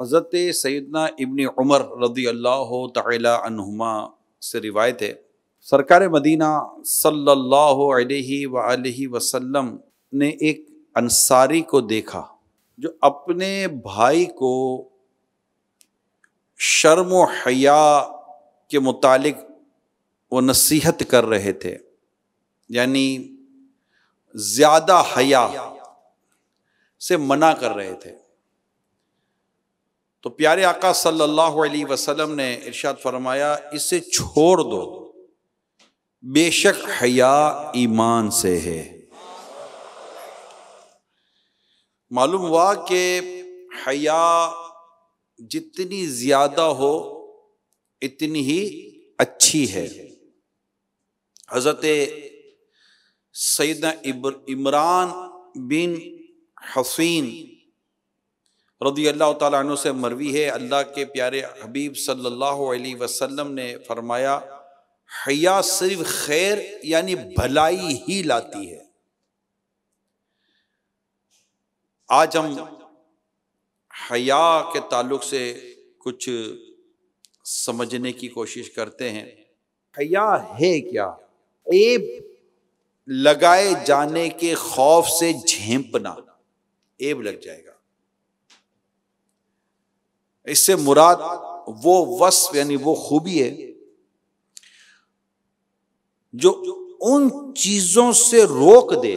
हज़रत सैदना इबन उमर रदी अल्लाह तुमा से रिवायत है सरकार मदीना सल्लल्लाहु अलैहि वसल्लम ने एक अंसारी को देखा जो अपने भाई को शर्म हया के मुतालिक वो नसीहत कर रहे थे यानी ज़्यादा हया से मना कर रहे थे तो प्यारे आका सल्लल्लाहु अलैहि वसल्लम ने इरशाद फरमाया इसे छोड़ दो बेशक हया ईमान से है मालूम हुआ कि हया जितनी ज़्यादा हो इतनी ही अच्छी है हज़रत सैद इमरान बिन हसीन रदी अल्लाह तु से मरवी है अल्लाह के प्यारे हबीब सल्लल्लाहु अलैहि वसल्लम ने फरमाया हया सिर्फ खैर यानी भलाई ही लाती है आज हम हया के ताल्लुक से कुछ समझने की कोशिश करते हैं हया है क्या एब लगाए जाने के खौफ से झेंपना एब लग जाएगा इससे मुराद वो वस्फ यानी वो खूबी है जो उन चीजों से रोक दे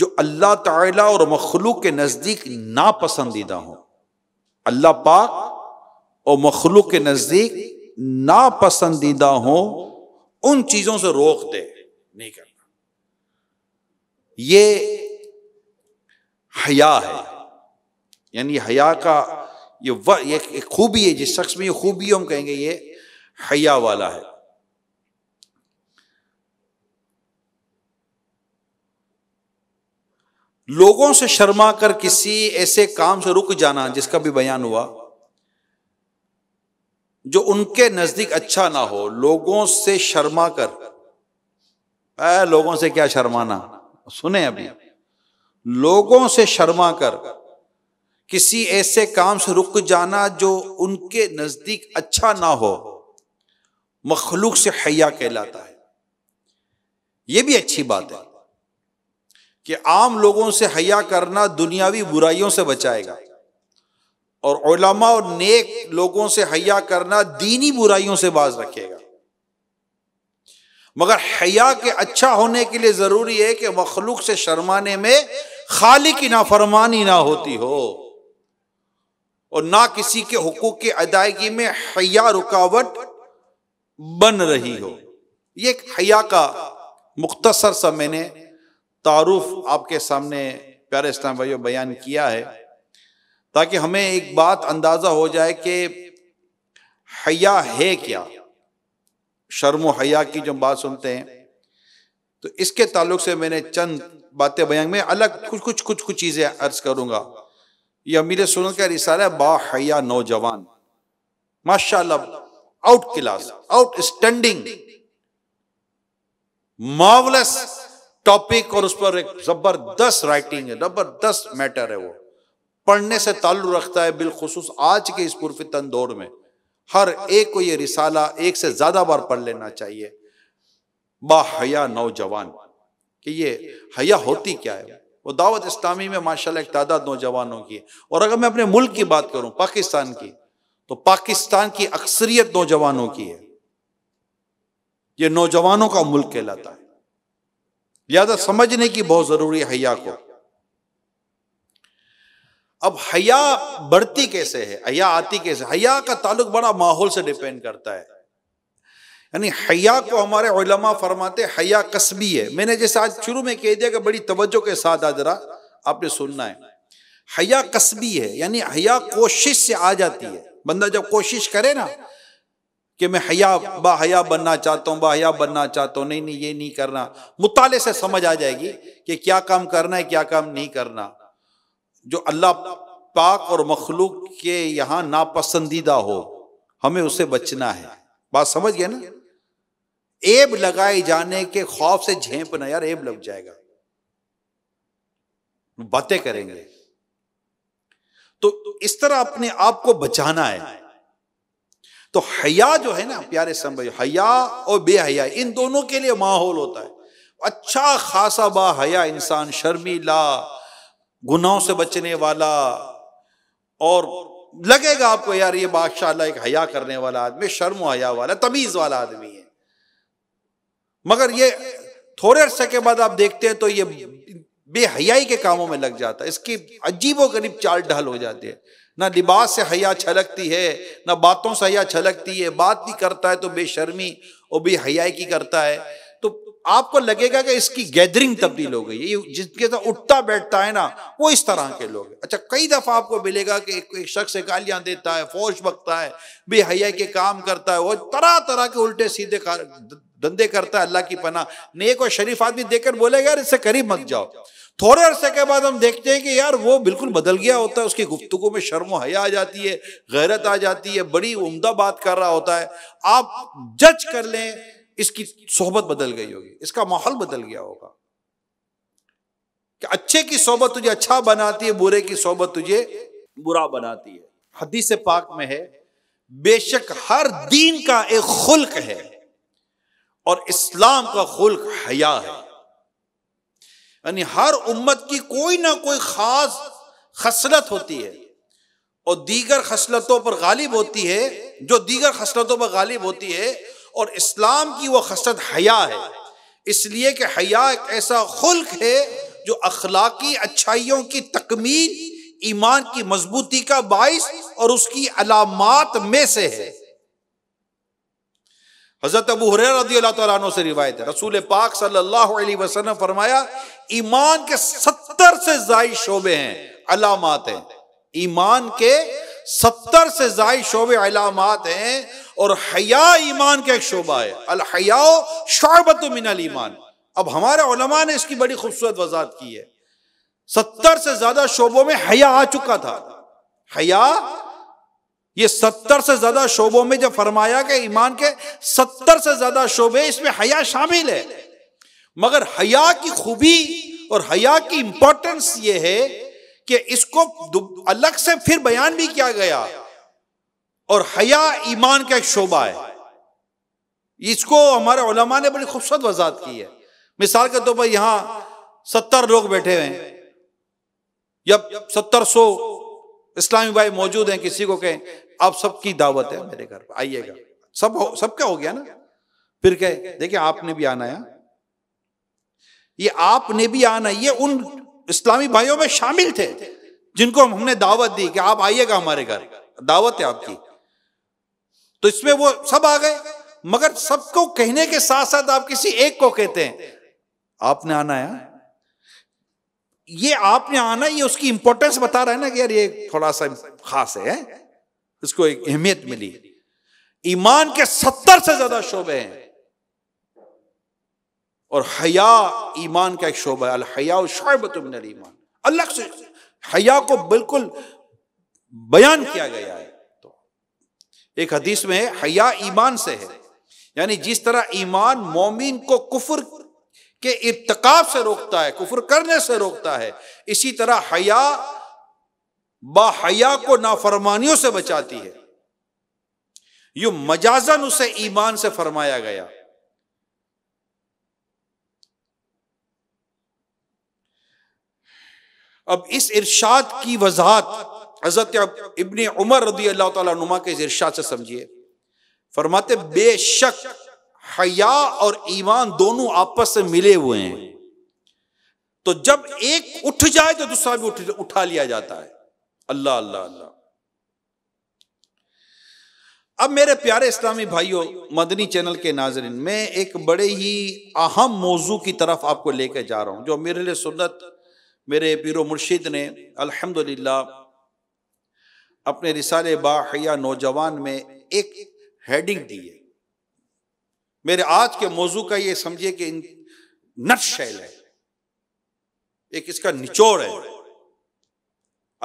जो अल्लाह ताला और मखलूक के नज़दीक नापसंदीदा हो अल्लाह पाक और मखलूक के नज़दीक नापसंदीदा हो उन चीज़ों से रोक दे नहीं करना ये हया है यानी हया का ये वह एक खूबी है जिस शख्स में ये खूबी हम कहेंगे ये हया वाला है लोगों से शर्मा कर किसी ऐसे काम से रुक जाना जिसका भी बयान हुआ जो उनके नजदीक अच्छा ना हो लोगों से शर्मा कर लोगों से क्या शर्माना सुने अभी लोगों से शर्मा कर किसी ऐसे काम से रुक जाना जो उनके नज़दीक अच्छा ना हो मखलूक से हया कहलाता है यह भी अच्छी बात है कि आम लोगों से हया करना दुनियावी बुराइयों से बचाएगा और ओलामा और नेक लोगों से हया करना दीनी बुराइयों से बाज रखेगा मगर हया के अच्छा होने के लिए ज़रूरी है कि मखलूक से शर्माने में खाली की नाफरमानी ना होती हो और ना किसी के हकूक की अदायगी में हया रुकावट बन रही हो ये एक हया का मुख्तसर सा मैंने तारुफ आपके सामने प्यारे इस्लाम भाई बयान किया है ताकि हमें एक बात अंदाज़ा हो जाए कि हया है क्या शर्म हया की जो बात सुनते हैं तो इसके ताल्लुक से मैंने चंद बातें बयान में अलग कुछ कुछ कुछ कुछ चीज़ें अर्ज करूंगा ये अमीर सुनत का रिसाला है बाहया नौजवान माशा आउट क्लास आउट स्टैंडिंग मावलस टॉपिक और उस पर एक जबरदस्त राइटिंग है जबरदस्त मैटर है वो पढ़ने से ताल्लु रखता है बिलखसूस आज के इस पुरफितन दौर में हर एक को ये रिसाला एक से ज्यादा बार पढ़ लेना चाहिए बाहया नौजवान कि ये हया होती क्या है वो दावत इस्लामी में माशाल्लाह एक तादाद नौजवानों की है और अगर मैं अपने मुल्क की बात करूं पाकिस्तान की तो पाकिस्तान की अक्सरियत नौजवानों की है ये नौजवानों का मुल्क कहलाता है लिहाजा समझने की बहुत जरूरी है हया को अब हया बढ़ती कैसे है हया आती कैसे हया का ताल्लुक बड़ा माहौल से डिपेंड करता है यानी हया को हमारे उलमा फरमाते हया कस्बी है मैंने जैसे आज शुरू में कह दिया कि बड़ी तवज्जो के साथ आज आपने सुनना है हया कस्बी है यानी हया कोशिश से आ जाती है बंदा जब कोशिश करे ना कि मैं हया हया बनना चाहता हूँ हया बनना चाहता हूँ नहीं नहीं ये नहीं करना मुताले से समझ आ जाएगी कि क्या काम करना है क्या काम नहीं करना जो अल्लाह पाक और मखलूक के यहाँ नापसंदीदा हो हमें उसे बचना है बात समझ गए ना एब लगाए जाने के खौफ से झेप ना यार एब लग जाएगा बातें करेंगे तो इस तरह अपने आप को बचाना है तो हया जो है ना प्यारे संभ हया और बेहया इन दोनों के लिए माहौल होता है अच्छा खासा बा हया इंसान शर्मीला गुनाहों से बचने वाला और लगेगा आपको यार ये बादशाह एक हया करने वाला आदमी शर्म हया वाला तमीज वाला आदमी है मगर ये थोड़े अरसे के बाद आप देखते हैं तो ये बेहयाई के कामों में लग जाता है इसकी अजीबो गरीब चाल ढहल हो जाती है ना लिबास से हया छलकती है ना बातों से हया छलकती है बात भी करता है तो बेशर्मी और बेहयाई की करता है तो आपको लगेगा कि इसकी गैदरिंग तब्दील हो गई है जिसके साथ उठता बैठता है ना वो इस तरह के लोग अच्छा कई दफ़ा आपको मिलेगा कि एक, शख्स गालियां देता है फौज बकता है बेहयाई के काम करता है वो तरह तरह के उल्टे सीधे धंधे करता है अल्लाह की पना नेक और शरीफ आदमी देखकर बोलेगा यार इससे करीब मत जाओ थोड़े अरसे के बाद हम देखते हैं कि यार वो बिल्कुल बदल गया होता है उसकी गुफ्तगु में शर्म हया आ जाती है गैरत आ जाती है बड़ी उम्दा बात कर रहा होता है आप जज कर लें इसकी सोहबत बदल गई होगी इसका माहौल बदल गया होगा कि अच्छे की सोहबत तुझे अच्छा बनाती है बुरे की सोहबत तुझे बुरा बनाती है हदीस पाक में है बेशक हर दीन का एक खुल्क है और इस्लाम का खुल्क हया है यानी हर उम्मत की कोई ना कोई खास खसलत होती है और दीगर खसलतों पर गालिब होती है जो दीगर खसलतों पर गालिब होती है और इस्लाम की वह खसरत हया है इसलिए कि हया एक ऐसा खुल्क है जो अखलाकी अच्छाइयों की तकमील ईमान की मजबूती का बाइस और उसकी अलामत में से है हज़रत अबू हुरैरा रदी अल्लाह तु से रिवायत है रसूल पाक सल्लल्लाहु अलैहि वसल्लम फरमाया ईमान के सत्तर से जायद शोबे हैं अलामत हैं ईमान के सत्तर से जायद शोबे अलामत हैं और हया ईमान का एक शोबा है अल अलहया शोबत मिनल ईमान अब हमारे उलमा ने इसकी बड़ी खूबसूरत वजात की है सत्तर से ज्यादा शोबों में हया आ चुका था हया ये सत्तर से ज्यादा शोबों में जब फरमाया कि ईमान के सत्तर से ज्यादा शोबे इसमें हया शामिल है मगर हया की खूबी और हया की इंपॉर्टेंस ये है कि इसको अलग से फिर बयान भी किया गया और हया ईमान का एक शोबा है इसको हमारे ओलमा ने बड़ी खूबसूरत वजात की है मिसाल के तौर पर यहां सत्तर लोग बैठे हुए हैं या सत्तर सौ इस्लामी भाई मौजूद हैं किसी को कहें आप सबकी दावत है मेरे घर पर आइएगा सब हो क्या हो गया ना फिर कहे देखिए आपने भी आना है ये आपने भी आना ये उन इस्लामी भाइयों में शामिल थे जिनको हमने दावत दी कि आप आइएगा हमारे घर दावत है आपकी तो इसमें वो सब आ गए मगर सबको कहने के साथ साथ आप किसी एक को कहते हैं आपने आना है ये आपने आना ये उसकी इंपॉर्टेंस बता रहा है ना कि यार ये थोड़ा सा खास है इसको एक अहमियत मिली ईमान के सत्तर से ज्यादा शोबे हैं और हया ईमान का एक शोबा है अलहया शोबत ईमान अलग से हया को बिल्कुल बयान किया गया है तो एक हदीस में है हया ईमान से है यानी जिस तरह ईमान मोमिन को कुफर के इरतकाब से रोकता है कुफर करने से रोकता है इसी तरह हया बाहया को नाफरमानियों से बचाती है यू मजाजन उसे ईमान से फरमाया गया अब इस इरशाद की वजाहत हजरत इबन उमर रदी अल्लाह तुमा के इस इरशाद से समझिए फरमाते बेशक हया और ईमान दोनों आपस से मिले हुए हैं तो जब एक उठ जाए तो दूसरा भी उठ, उठा लिया जाता है अल्लाह अल्लाह अल्लाह अब मेरे प्यारे इस्लामी भाइयों मदनी चैनल के नाजरन मैं एक बड़े ही अहम मौजू की तरफ आपको लेकर जा रहा हूं जो मेरे लिए सुन्नत मेरे पीर मुर्शिद ने अल्हम्दुलिल्लाह अपने रिसाले बाया नौजवान में एक हेडिंग दी है मेरे आज के मौजू का ये समझिए कि नट शैल है एक इसका निचोड़ है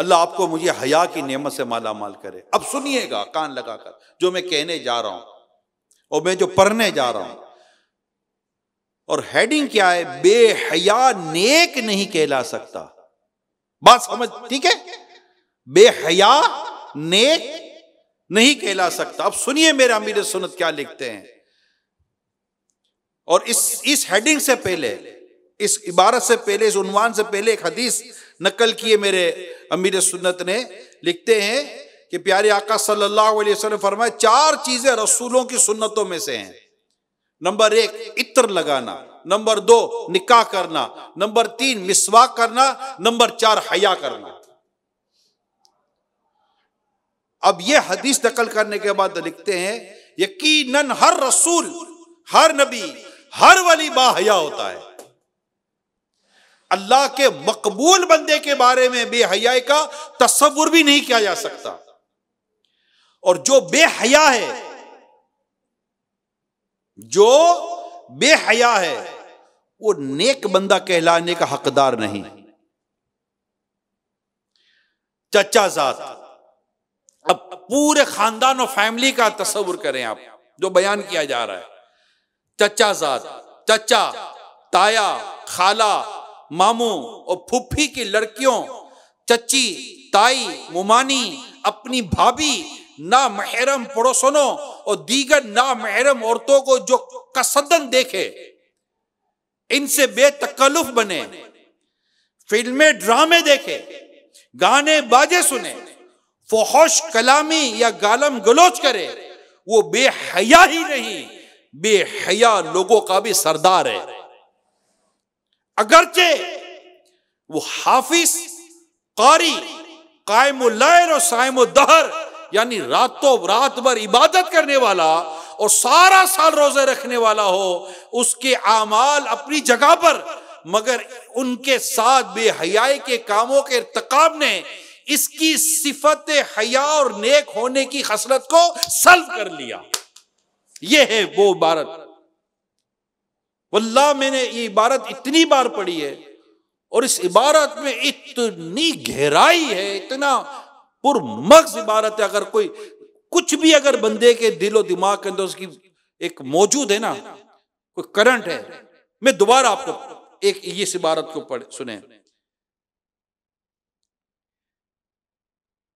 अल्लाह आपको मुझे हया की नेमत से माला माल करे अब सुनिएगा कान लगाकर जो मैं कहने जा रहा हूं और मैं जो पढ़ने जा रहा हूं और हेडिंग क्या है बेहया नेक नहीं कहला सकता बात समझ ठीक है बेहया नेक नहीं कहला सकता अब सुनिए मेरे अमीर सुनत क्या लिखते हैं और इस इस हेडिंग से पहले इस इबारत से पहले इस उन्वान से पहले एक हदीस नकल किए मेरे अमीर सुन्नत ने लिखते हैं कि प्यारे आका सल्लल्लाहु अलैहि वसल्लम फरमाए चार चीजें रसूलों की सुन्नतों में से हैं नंबर एक इत्र लगाना नंबर दो निकाह करना नंबर तीन मिसवाक करना नंबर चार हया करना अब यह हदीस नकल करने के बाद लिखते हैं यकीनन हर रसूल हर नबी हर वली बाहया होता है अल्लाह के मकबूल बंदे के बारे में बेहयाई का तस्वुर भी नहीं किया जा सकता और जो बेहया है जो बेहया है वो नेक बंदा कहलाने का हकदार नहीं चचा जात अब पूरे खानदान और फैमिली का तस्वुर करें आप जो बयान किया जा रहा है चचा जात चचा ताया खाला मामू और फुफी की लड़कियों चची ताई मुमानी अपनी भाभी ना महरम पड़ोसनों और दीगर ना महरम औरतों को जो कसदन देखे इनसे बेतकलुफ बने फिल्में ड्रामे देखे गाने बाजे सुने फहोश कलामी या गालम गलोच करे वो बेहया ही नहीं बेहया लोगों का भी सरदार है अगरचे वो हाफिज कारी कायम लहर और दहर यानी रातों रात भर इबादत करने वाला और सारा साल रोजे रखने वाला हो उसके आमाल अपनी जगह पर मगर उनके साथ बेहयाई के कामों के इरतकाब ने इसकी सिफत हया और नेक होने की खसरत को सल्व कर लिया यह है वो भारत वल्ला मैंने ये इबारत इतनी बार पढ़ी है और इस इबारत में इतनी गहराई है इतना पुरमग्ज इबारत है अगर कोई कुछ भी अगर बंदे के दिलो दिमाग के अंदर उसकी एक मौजूद है ना कोई करंट है मैं दोबारा आपको एक इस इबारत को पढ़ सुने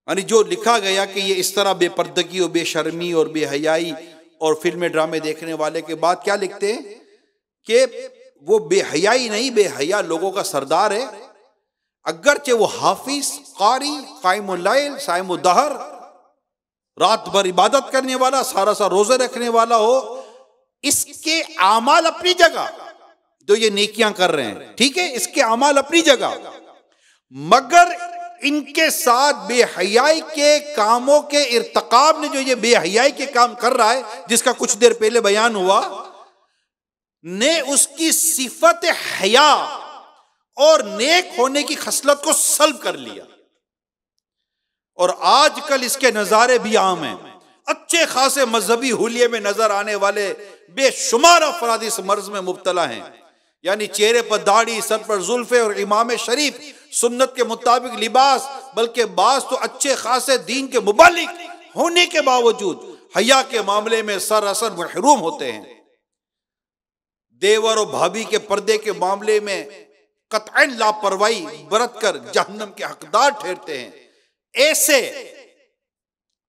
यानी जो लिखा गया कि ये इस तरह बेपर्दगी और बेशर्मी और बेहयाई और फिल्में ड्रामे देखने वाले के बाद क्या लिखते हैं कि वो बेहयाई नहीं बेहया लोगों का सरदार है अगरचे वो हाफिज कारी कायमुल्ल दहर रात भर इबादत करने वाला सारा सा रोजे रखने वाला हो इसके अमाल अपनी जगह जो ये नेकियां कर रहे हैं ठीक है इसके अमाल अपनी जगह मगर इनके साथ बेहयाई के कामों के इरतकाब ने जो ये बेहयाई के काम कर रहा है जिसका कुछ देर पहले बयान हुआ ने उसकी सिफत हया और नेक होने की खसलत को सल्ब कर लिया और आजकल इसके नज़ारे भी आम हैं अच्छे खासे मजहबी हुलिये में नजर आने वाले बेशुमार अफराद इस मर्ज में मुबतला हैं यानी चेहरे पर दाढ़ी सर पर जुल्फे और इमाम शरीफ सुन्नत के मुताबिक लिबास बल्कि बास तो अच्छे खासे दीन के मुबालिक होने के बावजूद हया के मामले में सर असर महरूम होते हैं देवर और भाभी के पर्दे के मामले में कत लापरवाही बरत कर जहन्नम के हकदार ठहरते हैं ऐसे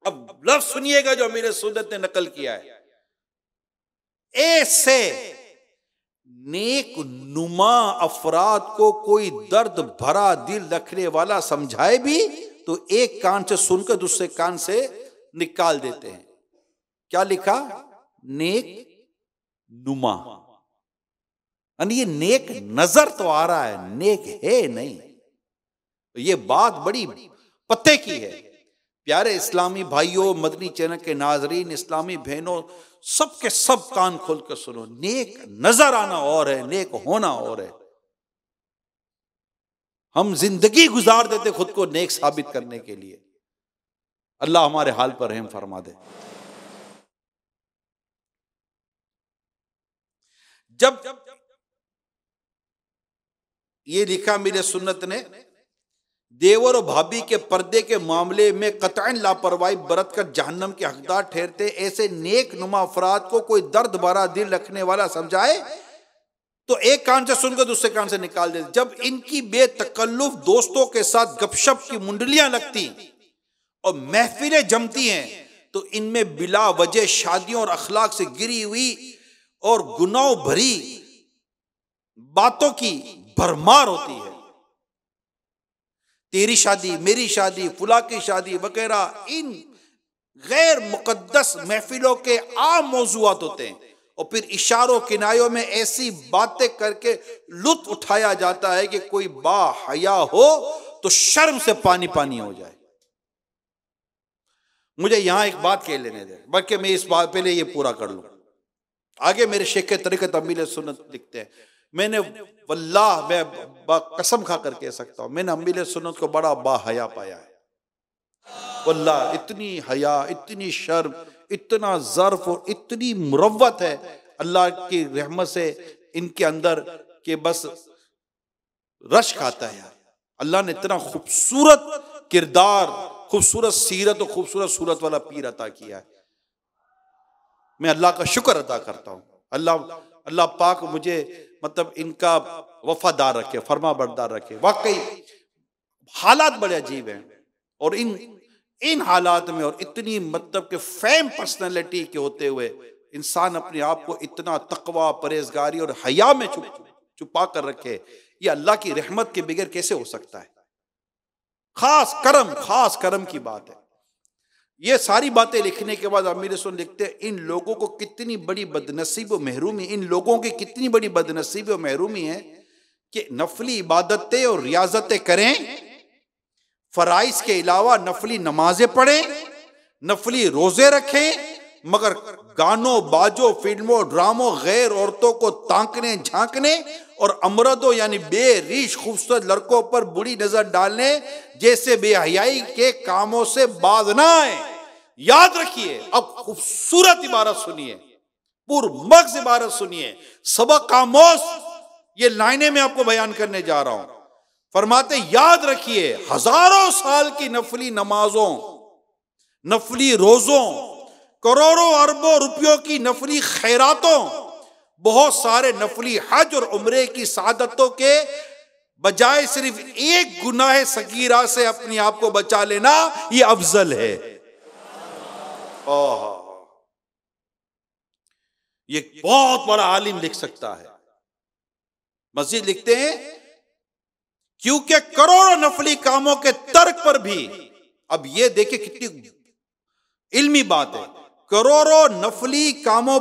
अब लफ्ज सुनिएगा जो अमीर सूदत ने नकल किया है ऐसे नेक नुमा अफराद को कोई दर्द भरा दिल रखने वाला समझाए भी तो एक कान से सुनकर दूसरे कान से निकाल देते हैं क्या लिखा नेक नुमा ये नेक नजर तो आ रहा है नेक है नहीं तो ये बात बड़ी पते की है प्यारे इस्लामी भाइयों मदनी चैनल के नाजरीन इस्लामी बहनों सबके सब कान खोल कर सुनो नेक नजर आना और है नेक होना और है हम जिंदगी गुजार देते खुद को नेक साबित करने के लिए अल्लाह हमारे हाल पर रहम फरमा दे जब जब ये लिखा मेरे सुन्नत ने देवर और भाभी के पर्दे के मामले में कतन लापरवाही बरत कर जहनम के हकदार ठहरते ऐसे नेक नुमा अफराद को कोई दर्द भरा दिल रखने वाला समझाए तो एक कान से सुनकर दूसरे कान से निकाल दे जब इनकी बेतकल्लुफ दोस्तों के साथ गपशप की मुंडलियां लगती और महफिलें जमती हैं तो इनमें बिला वजह शादियों और अखलाक से गिरी हुई और गुनाह भरी बातों की भरमार होती है तेरी शादी मेरी शादी फुला की शादी वगैरह इन गैर मुकदस महफिलों के आम मौजूद होते हैं और फिर इशारों किनायों में ऐसी बातें करके लुत्फ उठाया जाता है कि कोई बा हया हो तो शर्म से पानी पानी हो जाए मुझे यहां एक बात कह लेने दे बल्कि मैं इस बात पहले ये पूरा कर लू आगे मेरे शेख तरीके तमिल सुनत लिखते हैं मैंने वल्लाह मैं कसम खा कर कह सकता हूँ मैंने अम्बिल सुनत को बड़ा बाहया पाया है वल्लाह इतनी हया इतनी शर्म इतना ज़र्फ और इतनी मुरवत है अल्लाह की रहमत से इनके अंदर के बस रश खाता है अल्लाह ने इतना खूबसूरत किरदार खूबसूरत सीरत और खूबसूरत सूरत वाला पीर अता किया है मैं अल्लाह का शुक्र अदा करता हूँ अल्लाह अल्लाह पाक मुझे मतलब इनका वफादार रखे फर्मा बरदार रखे वाकई हालात बड़े अजीब हैं और इन इन हालात में और इतनी मतलब के फैम पर्सनैलिटी के होते हुए इंसान अपने आप को इतना तकवा परहेजगारी और हया में छुप छुपा कर रखे ये अल्लाह की रहमत के बगैर कैसे हो सकता है खास करम खास करम की बात है ये सारी बातें लिखने के बाद अमीर सुन लिखते हैं इन लोगों को कितनी बड़ी बदनसीब महरूमी इन लोगों की कितनी बड़ी बदनसीब महरूमी है कि नफली इबादतें और रियाजतें करें फ़राइज के अलावा नफली नमाजें पढ़ें नफली रोज़े रखें मगर गानों बाजों फिल्मों ड्रामों गैर औरतों को तांकने झांकने और अमरदों यानी बेरीश खूबसूरत लड़कों पर बुरी नजर डालने जैसे बेहयाई के कामों से बाज ना आए याद रखिए अब खूबसूरत इबारत सुनिए पुरमग्ज इबारत सुनिए सबक कामोश ये लाइने में आपको बयान करने जा रहा हूं फरमाते याद रखिए हजारों साल की नफली नमाजों नफली रोजों करोड़ों अरबों रुपयों की नफली खैरातों बहुत सारे नफली हज और उमरे की सादतों के बजाय सिर्फ एक गुनाह सगीरा से अपने आप को बचा लेना यह अफजल है हा ये बहुत बड़ा आलिम लिख सकता है मस्जिद लिखते हैं क्योंकि करोड़ों नफली कामों के तर्क पर भी अब ये देखे कितनी इल्मी बात है करोड़ों नफली कामों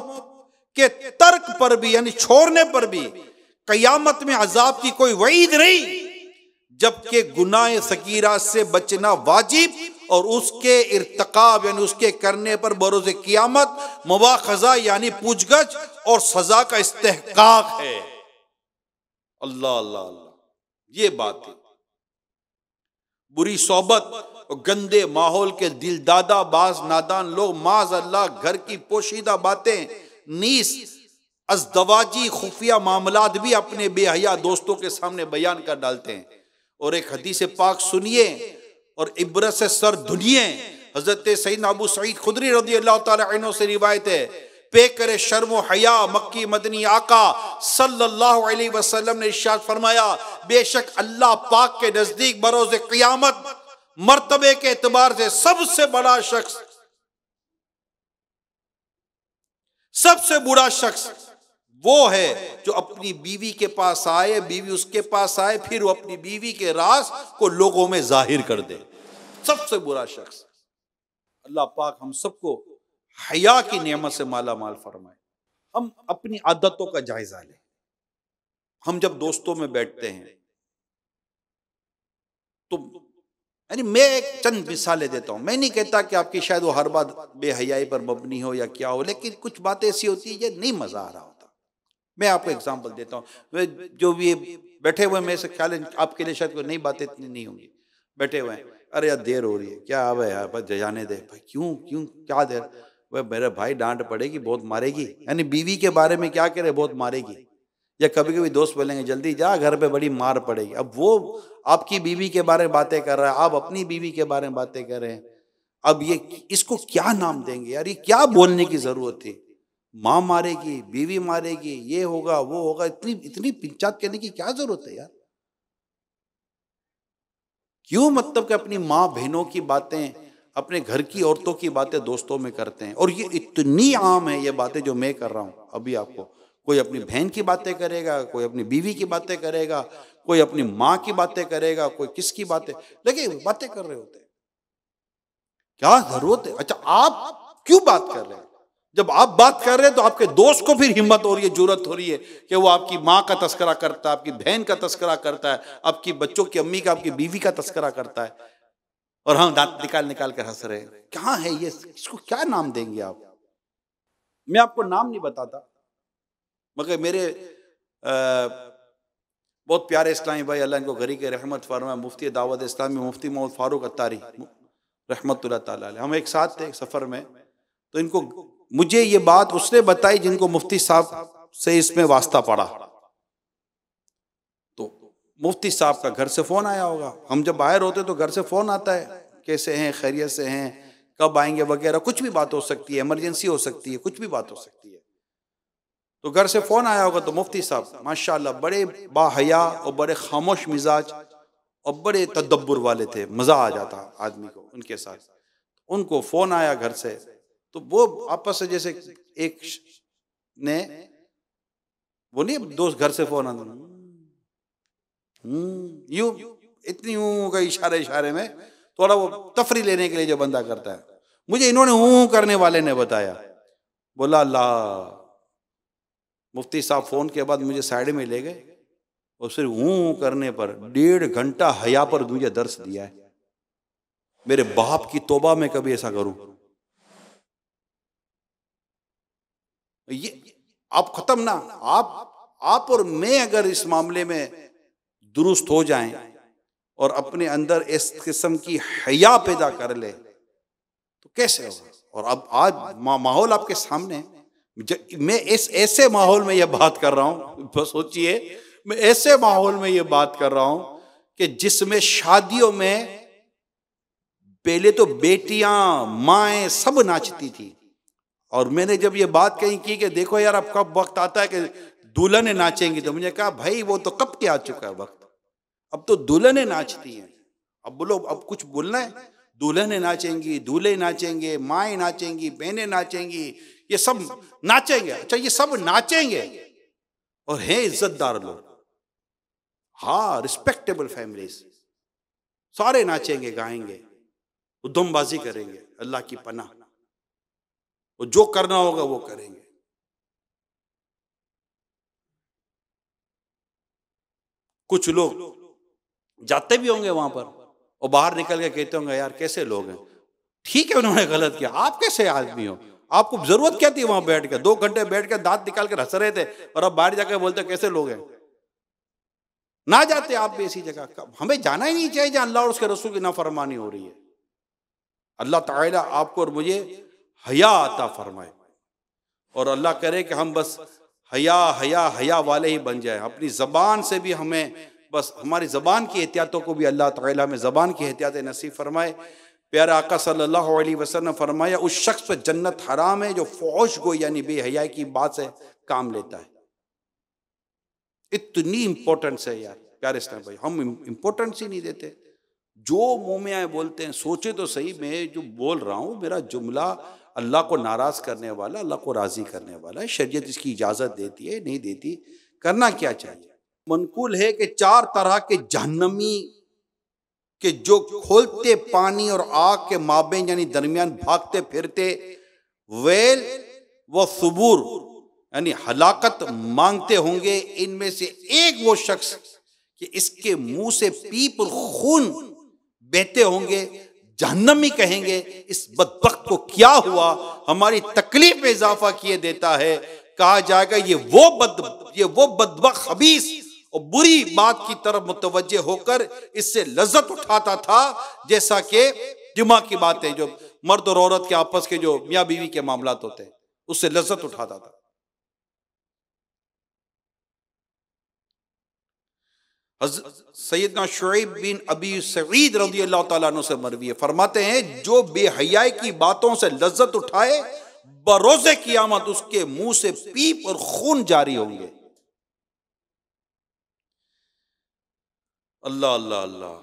के तर्क पर भी यानी छोड़ने पर भी कयामत में अजाब की कोई वईद नहीं जबकि गुनाह सकीरा से बचना वाजिब और उसके इरतकाब यानी उसके करने पर बरोज क़ियामत मुबाखजा यानी पूछगछ और सजा का इस्तेक है अल्लाह अल्लाह ये बात है बुरी सोबत और गंदे माहौल के दिलदादा बाज नादान लोग माज अल्लाह घर की पोशीदा बातें नीस अजदवाजी खुफिया मामला भी अपने बेहया दोस्तों के सामने बयान कर डालते हैं और एक हदीस पाक सुनिए और इबरत से सर धुनिए हजरत सईद अबू सईद खुदरी रदी अल्लाह से रिवायत है पे करे शर्मो हया मक्की मदनी आका सल्लल्लाहु अलैहि वसल्लम ने इशाद फरमाया बेशक अल्लाह पाक के नज़दीक बरोज क्यामत मर्तबे के अतबार से सबसे बड़ा शख्स सबसे बुरा शख्स वो है जो अपनी बीवी के पास आए बीवी उसके पास आए फिर वो अपनी बीवी के रास को लोगों में जाहिर कर दे सबसे बुरा शख्स अल्लाह पाक हम सबको हया की नियमत से माला माल फरमाए हम अपनी आदतों का जायजा लें हम जब दोस्तों में बैठते हैं तो यानी मैं एक चंद मिसालें देता हूं मैं नहीं कहता कि आपकी शायद वो हर बात बेहयाई पर मबनी हो या क्या हो लेकिन कुछ बातें ऐसी होती है नहीं मज़ा आ रहा हो मैं आपको एग्जाम्पल देता हूँ जो भी बैठे हुए मेरे से ख्याल है आपके लिए शायद कोई नई बातें इतनी नहीं होंगी बैठे हुए हैं अरे यार देर हो रही है क्या अब यार बस जाने दे भाई क्यों क्यों क्या देर वह मेरा भाई डांट पड़ेगी बहुत मारेगी यानी बीवी के बारे में क्या करे बहुत मारेगी या कभी कभी दोस्त बोलेंगे जल्दी जा घर पे बड़ी मार पड़ेगी अब वो आपकी बीवी के बारे में बातें कर रहा है आप अपनी बीवी के बारे में बातें कर रहे हैं अब ये इसको क्या नाम देंगे यार ये क्या बोलने की जरूरत थी माँ मारेगी बीवी मारेगी ये होगा वो होगा इतनी इतनी पिंचात करने की क्या जरूरत है यार क्यों मतलब कि अपनी माँ बहनों की बातें अपने घर की औरतों की बातें दोस्तों में करते हैं और ये इतनी आम है ये बातें जो मैं कर रहा हूं अभी आपको कोई अपनी बहन की बातें करेगा कोई अपनी बीवी की बातें करेगा कोई अपनी माँ की बातें करेगा कोई किसकी बातें लेकिन बातें कर रहे होते क्या जरूरत है अच्छा आप क्यों बात कर रहे हैं जब आप बात कर रहे हैं तो आपके दोस्त को फिर हिम्मत हो रही है जरूरत हो रही है कि वो आपकी माँ का तस्करा करता है आपकी बहन का तस्करा करता है आपकी बच्चों की अम्मी का आपकी बीवी का तस्करा करता है और हम दांत निकाल निकाल कर हंस रहे हैं कहाँ है ये इसको क्या नाम देंगे आप मैं आपको नाम नहीं बताता मगर मेरे आ, बहुत प्यारे इस्लामी भाई अल्लाह इनको गरी के रहमत फरमा मुफ्ती दावत इस्लामी मुफ्ती मोहम्मद फारूक अतारी रहमत हम एक साथ थे एक सफ़र में तो इनको मुझे ये बात उसने बताई जिनको मुफ्ती साहब से इसमें वास्ता पड़ा तो मुफ्ती साहब का घर से फ़ोन आया होगा हम जब बाहर होते तो घर से फ़ोन आता है कैसे हैं खैरियत से हैं कब आएंगे वगैरह कुछ भी बात हो सकती है इमरजेंसी हो सकती है कुछ भी बात हो सकती है तो घर से फ़ोन आया होगा तो मुफ्ती साहब माशाल्लाह बड़े बाहया और बड़े खामोश मिजाज और बड़े तदब्बर वाले थे मज़ा आ जाता आदमी को उनके साथ उनको फ़ोन आया घर से तो वो आपस से जैसे एक ने वो नहीं दोस्त घर से फोन आना हम्म, यू इतनी का इशारे इशारे में थोड़ा वो तफरी लेने के लिए जो बंदा करता है मुझे इन्होंने ऊ करने वाले ने बताया बोला ला मुफ्ती साहब फोन के बाद मुझे साइड में ले गए और फिर ऊ करने पर डेढ़ घंटा हया पर मुझे दर्श दिया है मेरे बाप की तोबा में कभी ऐसा करूं ये आप खत्म ना आप आप और मैं अगर इस मामले में दुरुस्त हो जाएं और अपने अंदर इस किस्म की हया पैदा कर ले तो कैसे होगा और अब आज मा, माहौल आपके सामने मैं इस ऐसे माहौल में यह बात कर रहा हूं सोचिए मैं ऐसे माहौल में यह बात कर रहा हूं कि जिसमें शादियों में पहले तो बेटियां माए सब नाचती थी और मैंने जब ये बात कहीं की कि देखो यार अब कब वक्त आता है कि दुल्हने नाचेंगी तो मुझे कहा भाई वो तो कब के आ चुका है वक्त अब तो दुल्हने नाचती हैं अब बोलो अब कुछ बोलना है दुल्हने नाचेंगी दूल्हे नाचेंगे माए नाचेंगी बहने नाचेंगी ये सब नाचेंगे अच्छा ये सब नाचेंगे और हैं इज्जतदार लोग हाँ रिस्पेक्टेबल फैमिलीज सारे नाचेंगे गाएंगे उद्दमबाजी करेंगे अल्लाह की पनाह वो जो करना होगा वो करेंगे कुछ लोग जाते भी होंगे वहां पर और बाहर निकल के कहते होंगे यार कैसे लोग हैं ठीक है उन्होंने गलत किया आप कैसे आदमी हो आपको जरूरत क्या थी वहां बैठ के दो घंटे बैठ के दांत निकाल कर हंस रहे थे और अब बाहर जाकर बोलते कैसे लोग हैं ना जाते आप भी ऐसी जगह हमें जाना ही नहीं चाहिए जहां अल्लाह और उसके रसूल की नाफरमानी हो रही है अल्लाह ताला आपको और मुझे हया आता फरमाए और अल्लाह करे कि हम बस हया हया हया वाले ही बन जाए अपनी ज़बान से भी हमें बस हमारी ज़बान की एहतियातों को भी अल्लाह ताला में ज़बान की एहतियात नसीब फरमाए प्यारा आका सल्लल्लाहु अलैहि वसल्लम फरमाया उस शख्स पर जन्नत हराम है जो फौश गो यानी बेहयाई की बात से काम लेता है इतनी इंपॉर्टेंस है यार प्यारे इस्लाम भाई हम इम्पोर्टेंस ही नहीं देते जो मुंह में आए बोलते हैं सोचे तो सही मैं जो बोल रहा हूँ मेरा जुमला अल्लाह को नाराज़ करने वाला अल्लाह को राज़ी करने वाला है शरीयत इसकी इजाज़त देती है नहीं देती करना क्या चाहिए मनकूल है कि चार तरह के जहनमी के जो खोलते पानी और आग के माबे यानी दरमियान भागते फिरते वेल व सबूर यानी हलाकत मांगते होंगे इनमें से एक वो शख्स कि इसके मुंह से पीप और खून बहते होंगे ही कहेंगे इस बदबक को क्या हुआ हमारी तकलीफ में इजाफा किए देता है कहा जाएगा ये वो बद ये वो बदबक हबीस और बुरी बात की तरफ मुतवजह होकर इससे लज्जत उठाता था जैसा कि दिमाग की बातें जो मर्द और औरत के आपस के जो मियाँ बीवी के मामला होते हैं उससे लज्जत उठाता था सैदना शुब बिन अबी सईद रजी अल्लाह तु से मरवी है फरमाते हैं जो बेहयाई की बातों से लज्जत उठाए बरोजे की आमद उसके मुंह से पीप और खून जारी होंगे अल्लाह अल्लाह अल्लाह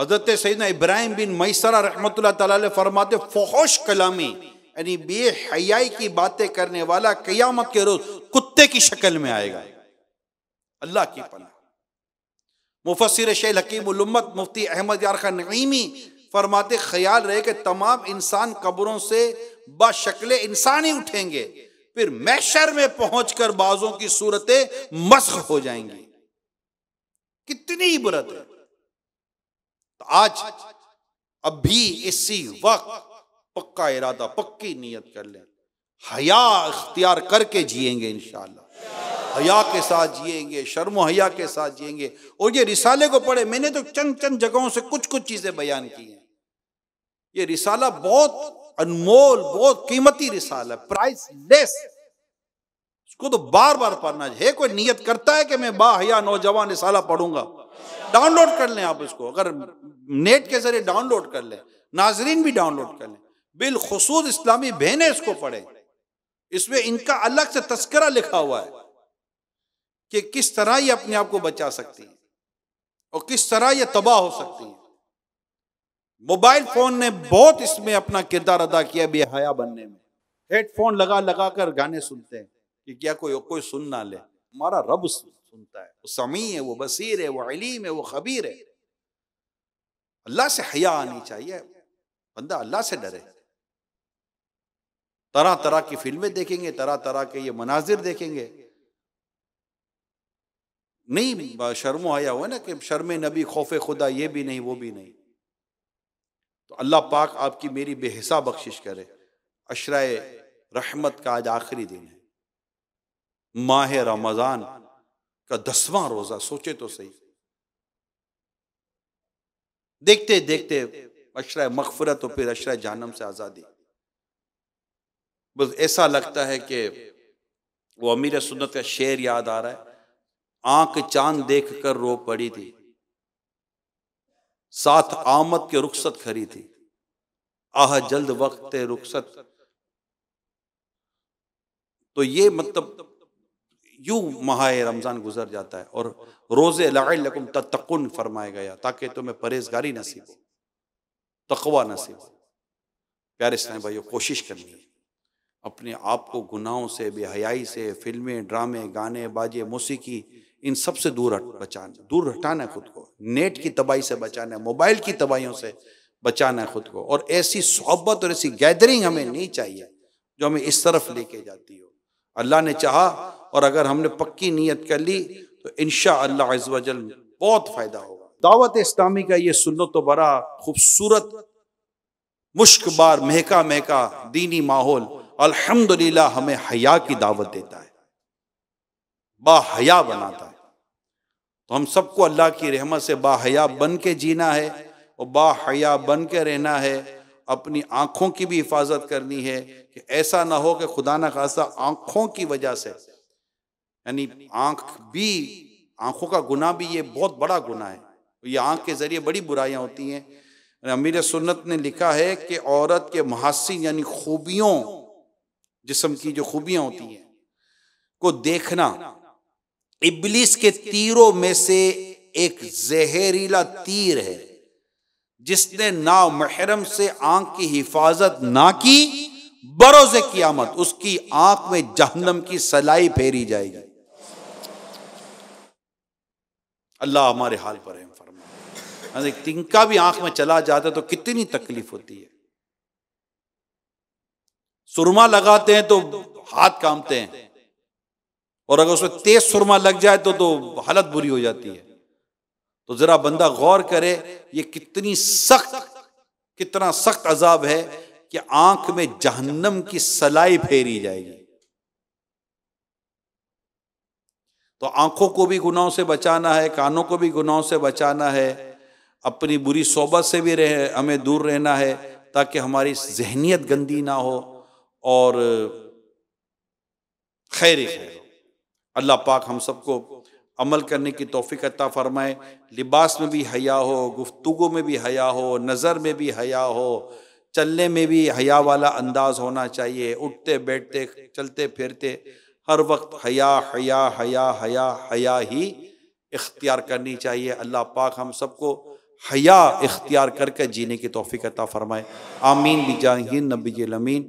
हजरत सैदना इब्राहिम बिन मैसरा रहमत फरमाते फहोश कलामी यानी बेहयाई की बातें करने वाला कयामत के रोज कुत्ते की शक्ल में आएगा अल्लाह की पना मुफसर शेल हकीमत मुफ्ती अहमद यार खान नईमी फरमाते ख्याल रहे कि तमाम इंसान कब्रों से बशक्ल इंसान ही उठेंगे फिर मैशर में पहुंचकर बाजों की सूरतें मस्क हो जाएंगी कितनी इबरत है तो आज अब भी इसी वक्त पक्का इरादा पक्की नीयत कर लें हया इख्तियार करके जिएंगे इन हया के साथ जिएंगे शर्म हया के साथ जिएंगे और ये रिसाले को पढ़े मैंने तो चंद चंद जगहों से कुछ कुछ चीज़ें बयान की हैं ये रिसाला बहुत अनमोल बहुत कीमती रिसाला प्राइस लेस इसको तो बार बार पढ़ना है कोई नीयत करता है कि मैं बा हया नौजवान रिसाला पढ़ूंगा डाउनलोड कर लें आप इसको अगर नेट के जरिए डाउनलोड कर लें नाजरीन भी डाउनलोड कर लें बिलखसूस इस्लामी बहने इसको पढ़े इसमें इनका अलग से तस्करा लिखा हुआ है कि किस तरह ये अपने आप को बचा सकती है और किस तरह ये तबाह हो सकती है मोबाइल फोन ने बहुत इसमें अपना किरदार अदा किया बेहया बनने में हेडफोन लगा लगा कर गाने सुनते हैं कि क्या कोई कोई सुन ना ले हमारा रब सुनता है वो समी है वो बसीर है वो अलीम है वो खबीर है अल्लाह से हया आनी चाहिए बंदा अल्लाह से डरे तरह तरह की फिल्में देखेंगे तरह तरह के ये मनाजिर देखेंगे नहीं शर्म आया हुआ ना कि शर्म नबी खौफ खुदा ये भी नहीं वो भी नहीं तो अल्लाह पाक आपकी मेरी बेहिसा बख्शिश करे अशराय रहमत का आज आखिरी दिन है माह रमज़ान का दसवां रोज़ा सोचे तो सही देखते देखते अशराय मकफरत और फिर अशराय जहनम से आज़ादी बस ऐसा लगता है कि वो अमीर सुन्नत का शेर याद आ रहा है आंख चांद देख कर रो पड़ी थी साथ आमद के रुखसत खरी थी आह जल्द वक्त रुखसत तो ये मतलब यू महा रमज़ान गुजर जाता है और रोज़े लकुम तत्कुन फरमाया गया ताकि तुम्हें परहेजगारी नसीब हो तकवा नसीब हो प्यारे स्नाई भाई कोशिश करनी है अपने आप को गुनाहों से बेहयाई से फिल्में ड्रामे गाने बाजे मौसीकी इन सब से दूर हट बचाना दूर हटाना है खुद को नेट की तबाही से बचाना है मोबाइल की तबाहियों से बचाना है खुद को और ऐसी सोहबत और ऐसी गैदरिंग हमें नहीं चाहिए जो हमें इस तरफ लेके जाती हो अल्लाह ने चाहा और अगर हमने पक्की नीयत कर ली तो इन शजल बहुत फ़ायदा होगा दावत इस्लामी का ये सुन्नत तो बड़ा खूबसूरत मुश्क बार महका महका दीनी माहौल अल्हम्दुलिल्लाह हमें हया की दावत देता है बाहया बनाता है तो हम सबको अल्लाह की रहमत से बाहया बन के जीना है और बाहया बन के रहना है अपनी आँखों की भी हिफाजत करनी है कि ऐसा ना हो कि खुदा न खासा आँखों की वजह से यानी आँख भी आँखों का गुना भी ये बहुत बड़ा गुना है ये आँख के ज़रिए बड़ी बुराइयाँ होती हैं अमीर सुन्नत ने लिखा है कि औरत के महासिन यानी खूबियों जिसम की जो खूबियां होती हैं को देखना इबलिस के तीरों में से एक जहरीला तीर है जिसने ना महरम से आंख की हिफाजत ना की बरोज कियामत उसकी आंख में जहनम की सलाई फेरी जाएगी अल्लाह हमारे हाल पर है फरमा तिनका भी आंख में चला जाता तो कितनी तकलीफ होती है सुरमा लगाते हैं तो हाथ कामते हैं और अगर उसमें तेज सुरमा लग जाए तो तो हालत बुरी हो जाती है तो जरा बंदा गौर करे ये कितनी सख्त कितना सख्त अजाब है कि आंख में जहन्नम की सलाई फेरी जाएगी तो आंखों को भी गुनाहों से बचाना है कानों को भी गुनाहों से बचाना है अपनी बुरी सोबत से भी रहे हमें दूर रहना है ताकि हमारी जहनीत गंदी ना हो और खैर खैर अल्लाह पाक हम सबको अमल करने की तोफ़ी अता फ़रमाए लिबास में भी हया हो गुफ्तु में भी हया हो नज़र में भी हया हो चलने में भी हया वाला अंदाज़ होना चाहिए उठते बैठते चलते फिरते हर वक्त हया हया हया हया हया ही इख्तियार करनी चाहिए अल्लाह पाक हम सबको हया इख्तियार करके जीने की तोफ़ी अता फ़रमाए आमीन बिजाहिन नबी जमीन